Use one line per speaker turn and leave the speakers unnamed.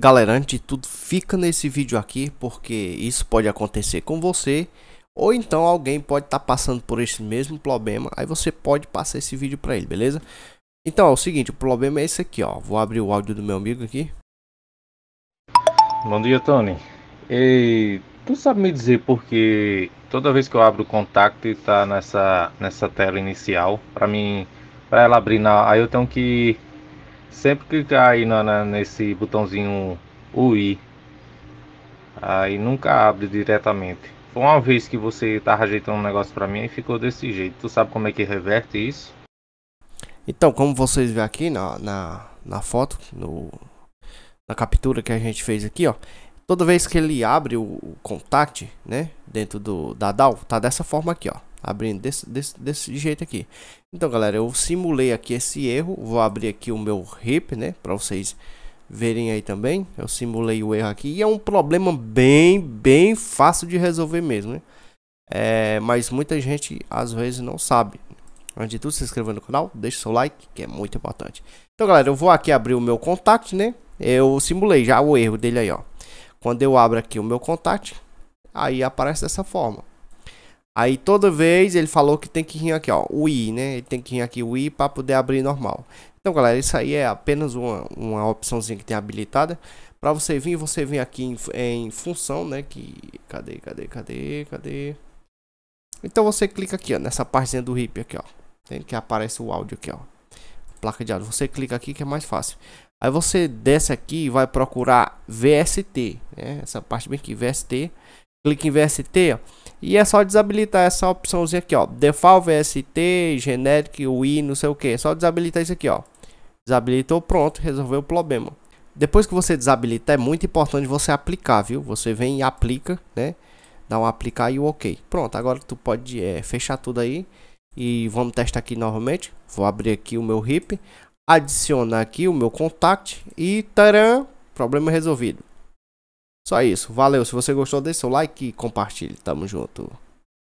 Galera, antes de tudo, fica nesse vídeo aqui porque isso pode acontecer com você ou então alguém pode estar tá passando por esse mesmo problema, aí você pode passar esse vídeo para ele, beleza? Então é o seguinte, o problema é esse aqui, ó. Vou abrir o áudio do meu amigo aqui.
Bom dia, Tony. E
tu sabe me dizer
porque toda vez que eu abro o contato tá nessa nessa tela inicial, para mim, para ela abrir na, aí eu tenho que sempre clicar aí na, na, nesse botãozinho UI aí nunca abre diretamente foi uma vez que você tá rejeitando um negócio para mim e ficou desse jeito tu sabe como é que reverte isso
então como vocês vê aqui na, na, na foto no, na captura que a gente fez aqui ó toda vez que ele abre o, o contact né dentro do da DAW tá dessa forma aqui ó abrindo desse, desse, desse jeito aqui. Então, galera, eu simulei aqui esse erro. Vou abrir aqui o meu RIP, né? Para vocês verem aí também. Eu simulei o erro aqui. E é um problema bem, bem fácil de resolver mesmo, né? É, mas muita gente, às vezes, não sabe. Antes de tudo, se inscreva no canal, o seu like, que é muito importante. Então, galera, eu vou aqui abrir o meu contato, né? Eu simulei já o erro dele aí, ó. Quando eu abro aqui o meu contato, aí aparece dessa forma. Aí toda vez ele falou que tem que vir aqui, ó, o i, né? Ele tem que vir aqui o i para poder abrir normal. Então, galera, isso aí é apenas uma, uma opçãozinha que tem habilitada. Para você vir, você vem aqui em, em, função, né? Que cadê, cadê, cadê, cadê? Então você clica aqui, ó, nessa partezinha do RIP aqui, ó. Tem que aparece o áudio aqui, ó. Placa de áudio. Você clica aqui que é mais fácil. Aí você desce aqui e vai procurar VST, né? Essa parte bem aqui, VST clique em VST, ó, e é só desabilitar essa opçãozinha aqui, ó, default VST, é generic, UI, não sei o que, é só desabilitar isso aqui, ó, desabilitou, pronto, resolveu o problema. Depois que você desabilita, é muito importante você aplicar, viu? Você vem e aplica, né? Dá um aplicar e o ok. Pronto, agora tu pode é, fechar tudo aí. E vamos testar aqui novamente. Vou abrir aqui o meu RIP. Adicionar aqui o meu contact. E taram, problema resolvido. Só isso. Valeu. Se você gostou, deixa seu like e compartilhe. Tamo junto.